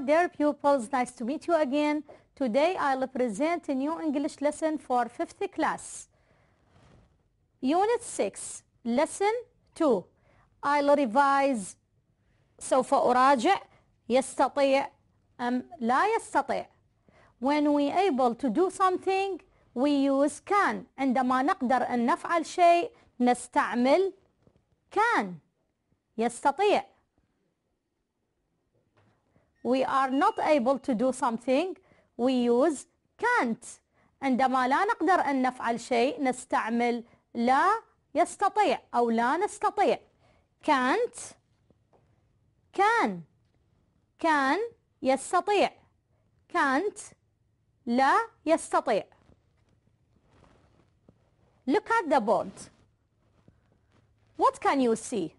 dear pupils, nice to meet you again. Today I'll present a new English lesson for 5th class. Unit 6, lesson 2. I'll revise سوف أراجع يستطيع أم لا يستطيع. When we able to do something we use can. عندما نقدر أن نفعل شيء نستعمل can. يستطيع. we are not able to do something we use can't عندما لا نقدر أن نفعل شيء نستعمل لا يستطيع أو لا نستطيع can't can can يستطيع can't لا يستطيع Look at the board What can you see?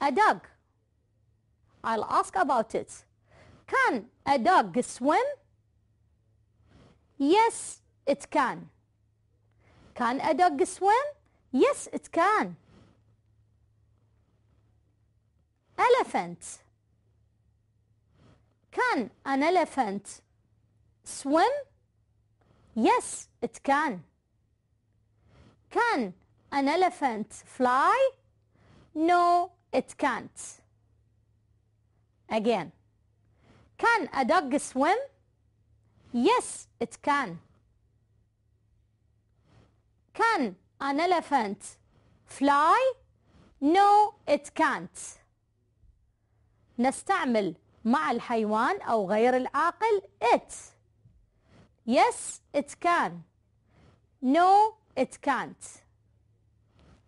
A dog I'll ask about it. Can a dog swim? Yes, it can. Can a dog swim? Yes, it can. Elephant. Can an elephant swim? Yes, it can. Can an elephant fly? No, it can't. again. Can a dog swim? Yes, it can. Can an elephant fly? No, it can't. نستعمل مع الحيوان أو غير العاقل it. Yes, it can. No, it can't.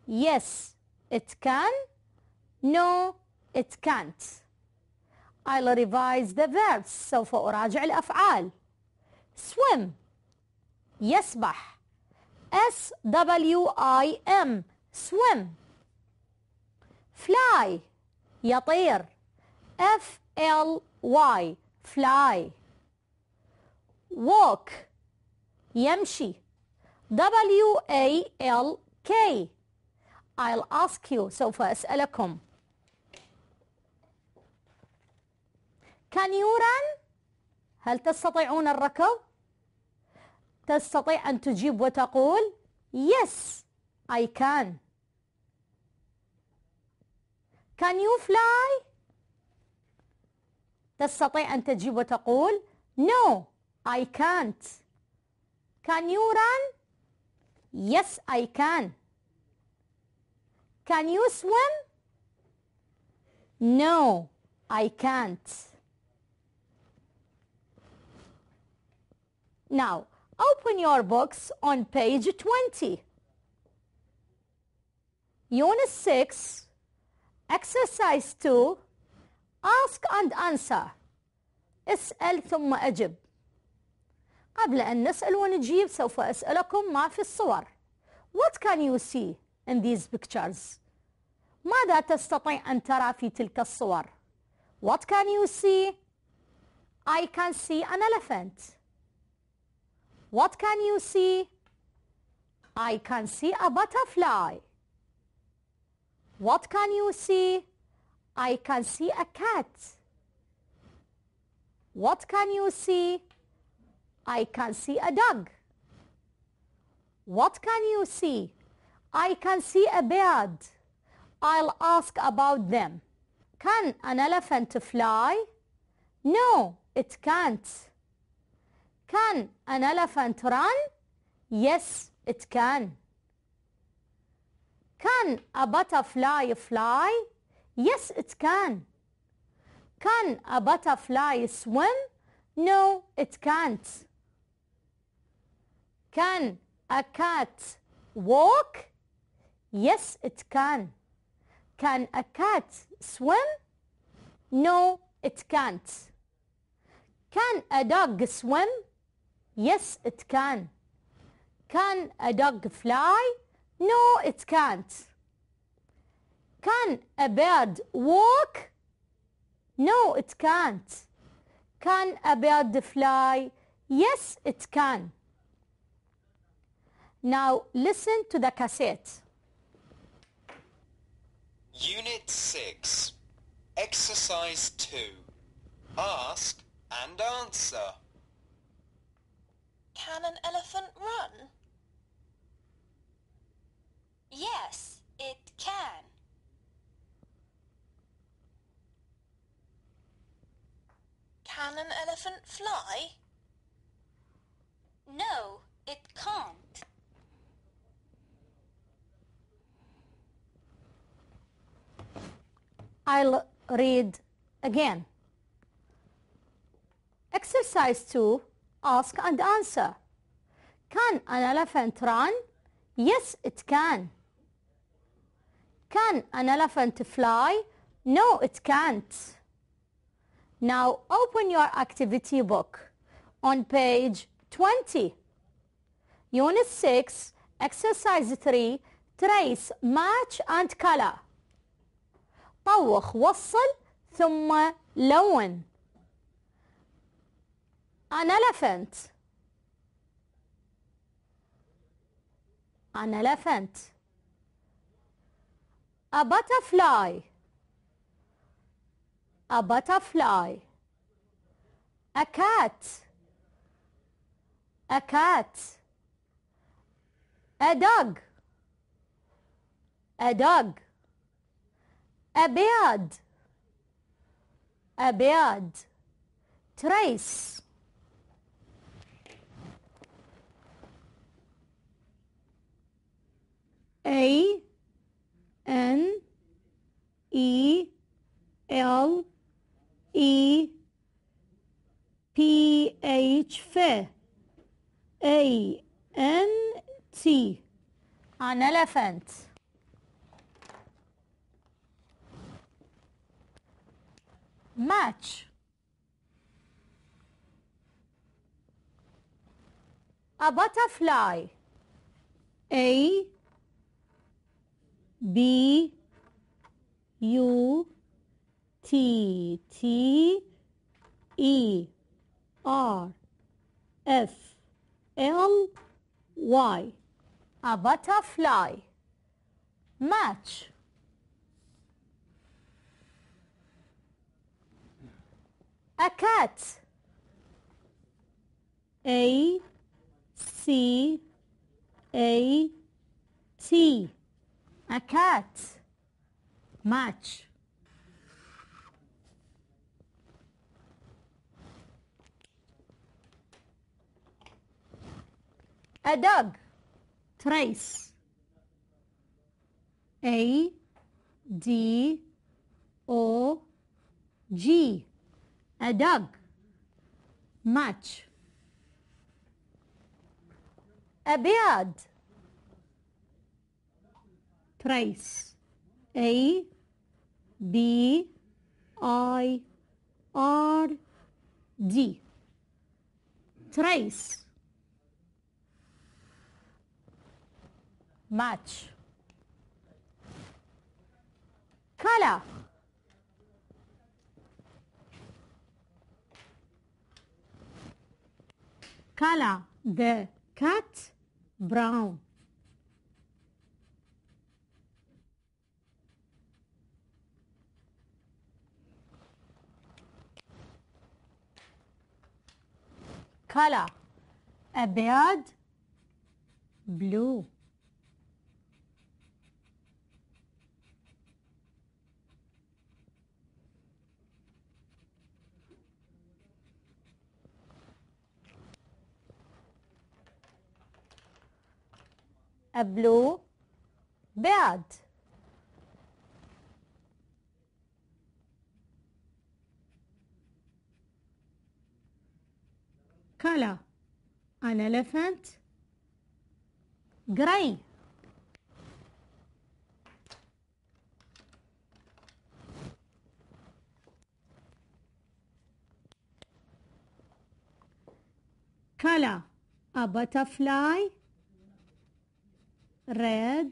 Yes, it can. No, it can't. I'll revise the verbs سوف أراجع الأفعال swim يسبح S W I M swim fly يطير F L Y fly walk يمشي W A L K I'll ask you سوف أسألكم كانيورا هل تستطيعون الركض؟ تستطيع أن تجيب وتقول Yes, I can. Can you fly? تستطيع أن تجيب وتقول No, I can't. Can you run? Yes, I can. Can you swim? No, I can't. Now, open your books on page 20. Unit 6, exercise 2, ask and answer. اسأل ثم أجب. قبل أن نسأل ونجيب سوف أسألكم ما في الصور. What can you see in these pictures? ماذا تستطيع أن ترى في تلك الصور? What can you see? I can see an elephant. What can you see? I can see a butterfly. What can you see? I can see a cat. What can you see? I can see a dog. What can you see? I can see a bird. I'll ask about them. Can an elephant fly? No, it can't. Can an elephant run? Yes, it can. Can a butterfly fly? Yes, it can. Can a butterfly swim? No, it can't. Can a cat walk? Yes, it can. Can a cat swim? No, it can't. Can a dog swim? Yes, it can. Can a dog fly? No, it can't. Can a bird walk? No, it can't. Can a bird fly? Yes, it can. Now listen to the cassette. Unit 6. Exercise 2. Ask and answer. Can an elephant run? Yes, it can. Can an elephant fly? No, it can't. I'll read again. Exercise 2 Ask and answer. Can an elephant run? Yes, it can. Can an elephant fly? No, it can't. Now open your activity book on page 20. Unit 6, exercise 3, trace, match and color. طوخ وصل ثم لون an elephant an elephant a butterfly a butterfly a cat a cat a dog a dog a beard a beard trace A N E L E P H F A N T an elephant. Match. A butterfly. A B U T T E R F L Y a butterfly match a cat A C A T a cat. Match. A dog. Trace. A D O G. A dog. Match. A beard price. A, B, I, R, G. Thrice. Match. Color. Color. The cat brown. color أبيض blue a blue bird color an elephant gray color a butterfly red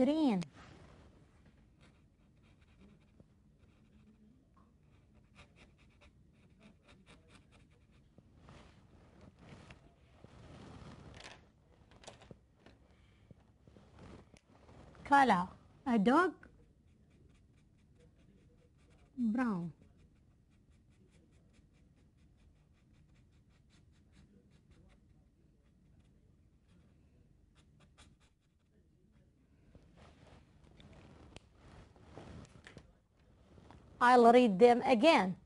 green color a dog brown. I'll read them again.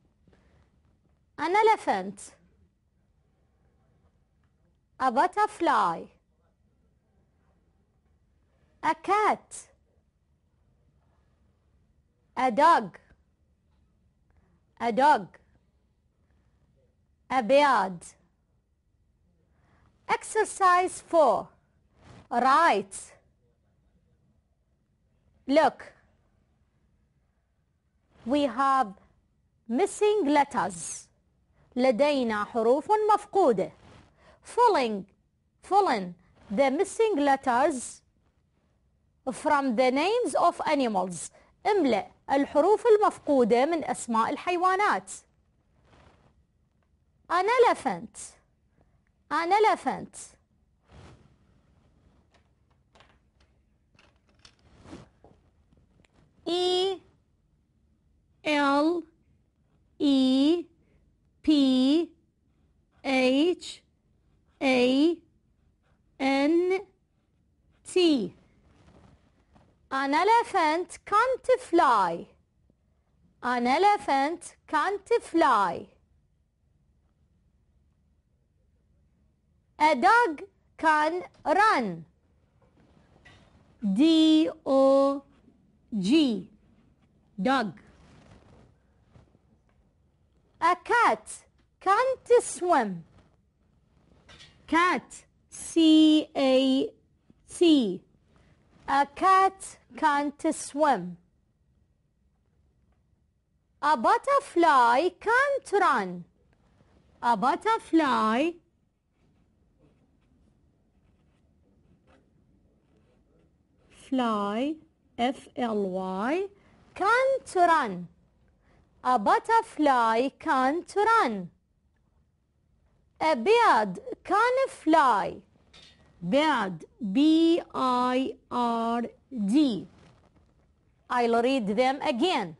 An elephant, a butterfly, a cat, a dog, a dog, a beard. Exercise 4. Right. Look. We have missing letters. لدينا حروف مفقودة. Filling, filling the missing letters from the names of animals املأ الحروف المفقودة من أسماء الحيوانات an elephant an elephant E L E P H A N T An elephant can't fly. An elephant can't fly. A dog can run. D-O-G. Dog. A cat can't swim. Cat. C-A-T. A cat can't swim. A butterfly can't run. A butterfly fly F L Y can't run. A butterfly can't run. A bird can fly. Bird, B-I-R-D. I'll read them again.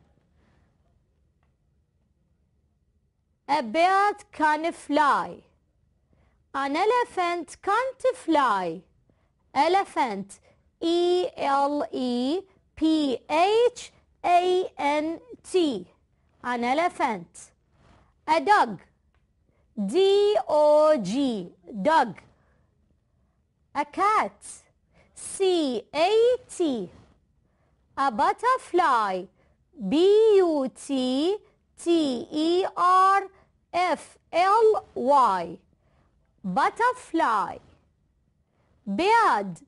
A bird can fly. An elephant can't fly. Elephant, E-L-E-P-H-A-N-T. An elephant. A dog, D-O-G, dog. A cat. C-A-T. A butterfly. B-U-T-T-E-R-F-L-Y. Butterfly. Bird,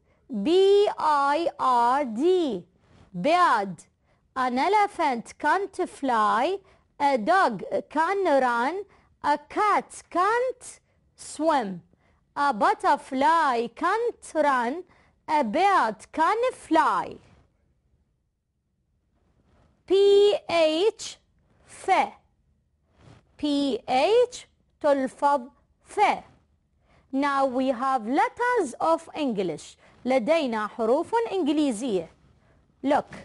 B-I-R-D. Bird. An elephant can't fly. A dog can run. A cat can't swim. A butterfly can't run, a bird can fly. PH ف PH تلفظ ف Now we have letters of English لدينا حروف إنجليزية Look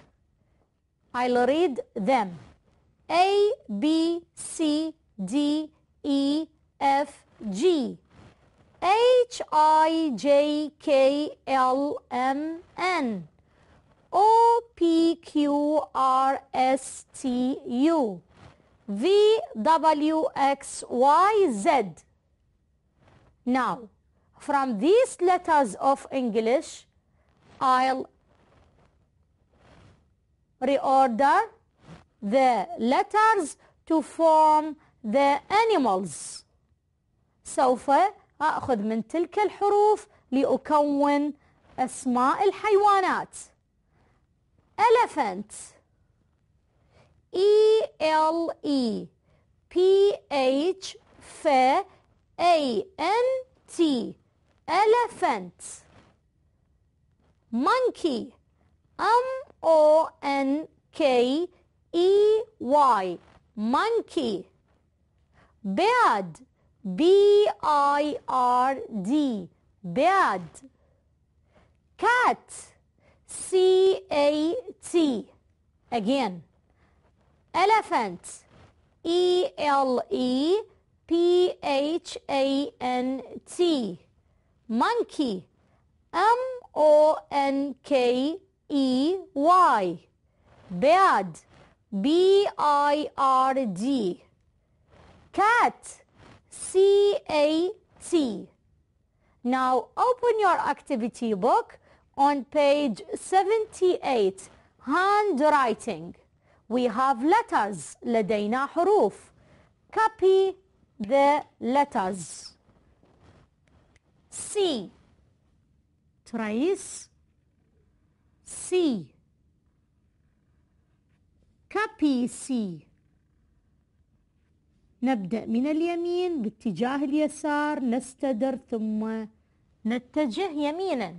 I'll read them A B C D E F G H I J K L M N O P Q R S T U V W X Y Z. Now, from these letters of English, I'll reorder the letters to form the animals. سوف أخذ من تلك الحروف لأكون أسماء الحيوانات elephant E L E P H F A N T elephant monkey M O N K E Y monkey bad B I R D bird. cat C A T again elephant E L E P H A N T monkey M O N K E Y bird B I R D cat C A T. Now open your activity book on page 78 handwriting. We have letters لدينا حروف. Copy the letters. C trace C copy C نبدأ من اليمين باتجاه اليسار نستدر ثم نتجه يمينا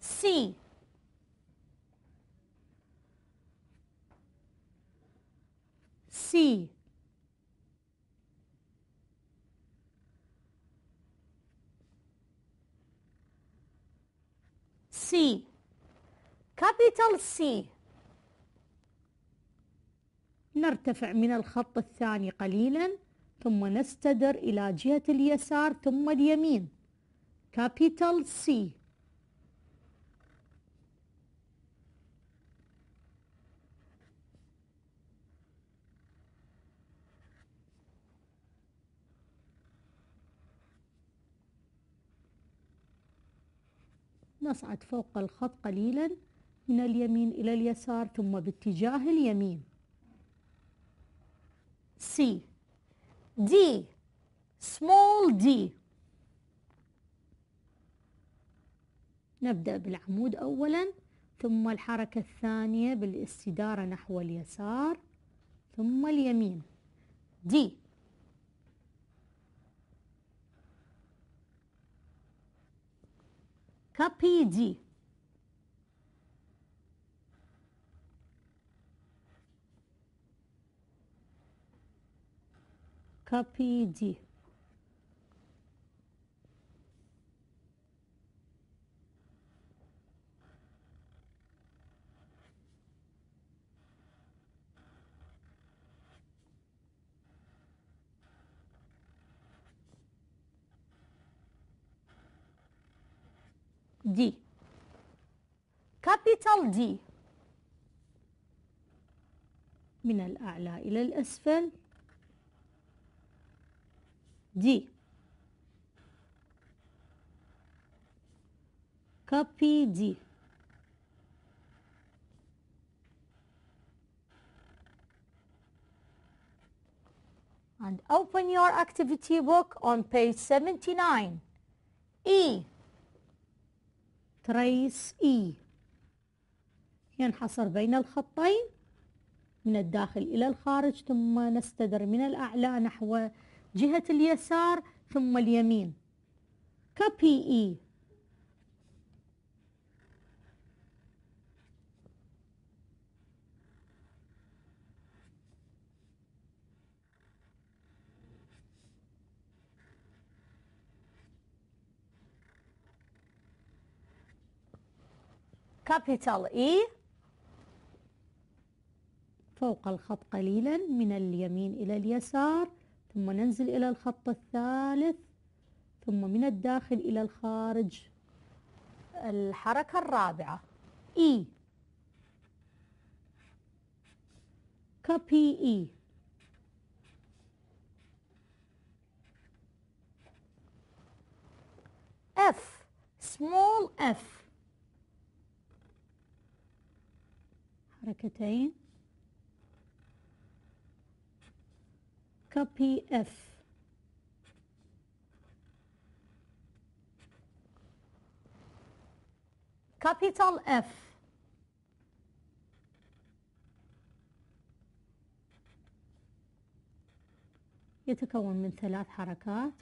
C C C كابيتال سي نرتفع من الخط الثاني قليلا ثم نستدر إلى جهة اليسار ثم اليمين كابيتال سي نصعد فوق الخط قليلا من اليمين إلى اليسار ثم باتجاه اليمين C D small d نبدأ بالعمود أولا ثم الحركة الثانية بالاستدارة نحو اليسار ثم اليمين D copy D كابي دي دي كابيتال دي من الأعلى إلى الأسفل دي كوبي دي and open your activity book on page 79 E trace E ينحصر بين الخطين من الداخل إلى الخارج ثم نستدر من الأعلى نحو جهة اليسار ثم اليمين كبي إي كابيتال إي e. فوق الخط قليلا من اليمين إلى اليسار ثم ننزل إلى الخط الثالث ثم من الداخل إلى الخارج الحركة الرابعة إي e. كبي إي e. F small F حركتين copy F capital F يتكون من ثلاث حركات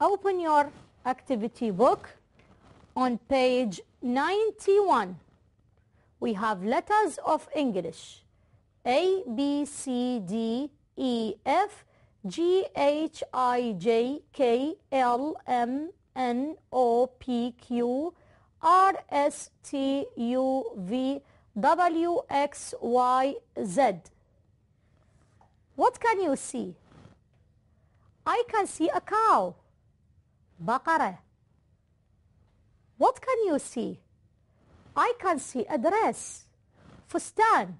Open your activity book on page 91 we have letters of English A, B, C, D, E, F, G, H, I, J, K, L, M, N, O, P, Q, R, S, T, U, V, W, X, Y, Z. What can you see? I can see a cow, بقرة what can you see? I can see a dress, fustan,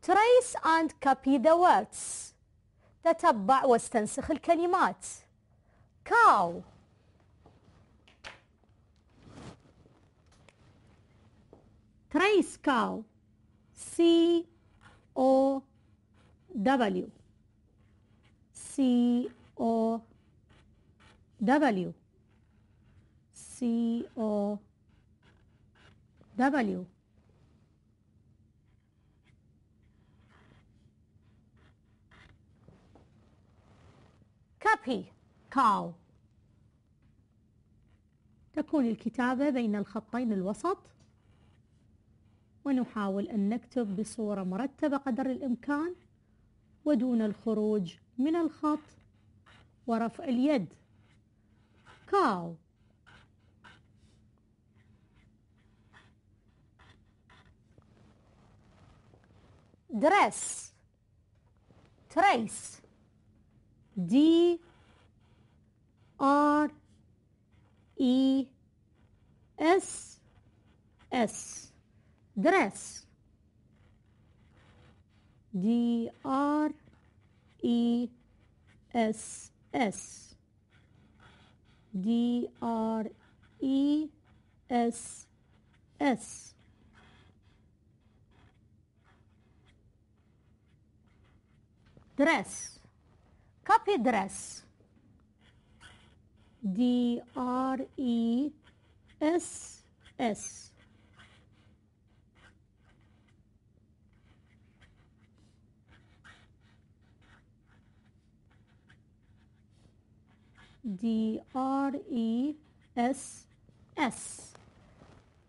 Trace and copy the words. تتبع واستنسخ الكلمات. Cow. Trace cow. C O W. C O W. C O W كابي كاو تكون الكتابة بين الخطين الوسط ونحاول أن نكتب بصورة مرتبة قدر الإمكان ودون الخروج من الخط ورفع اليد كاو dress thrice D R E S S dress D R E S S D R E S S dress. Copy dress. D R E S S. D R E S S.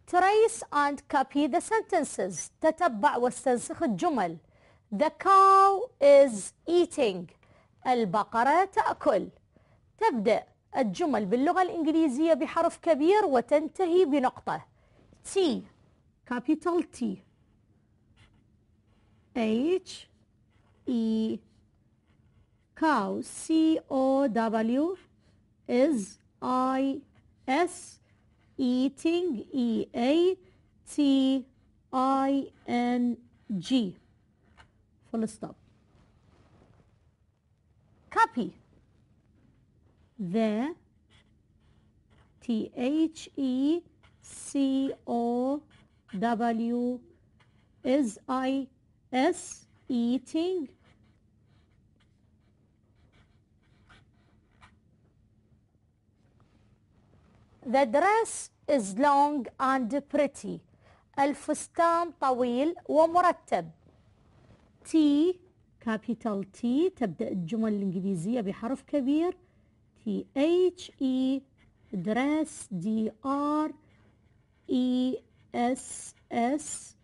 Trace and copy the sentences. تتبع واستنسخ الجمل. The cow is eating البقرة تأكل تبدأ الجمل باللغة الإنجليزية بحرف كبير وتنتهي بنقطة T capital T H E cow C O W is I S eating E A T I N G full stop. Copy. The T H E C O W is I S eating. The dress is long and pretty. الفستان طويل ومرتب. تي كابيتال تي تبدأ الجمل الإنجليزية بحرف كبير تي اتش اي دريس دي ار اي اس اس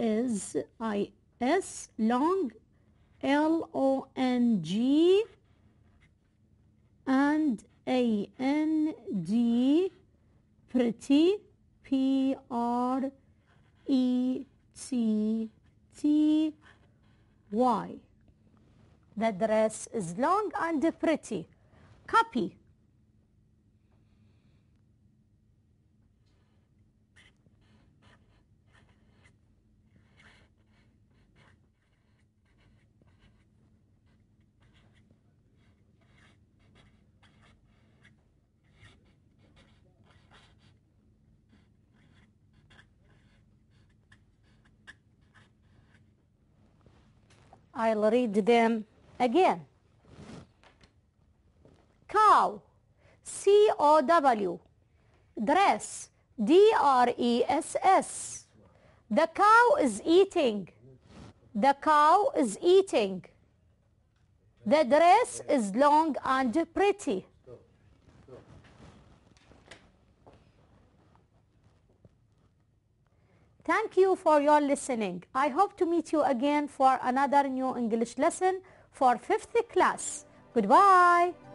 از اي اس لونج ال او ان جي and A N D pretty P R E T T Why? The dress is long and pretty. Copy I'll read them again. Cow, C-O-W. Dress, D-R-E-S-S. The cow is eating. The cow is eating. The dress is long and pretty. Thank you for your listening. I hope to meet you again for another new English lesson for 5th class. Goodbye.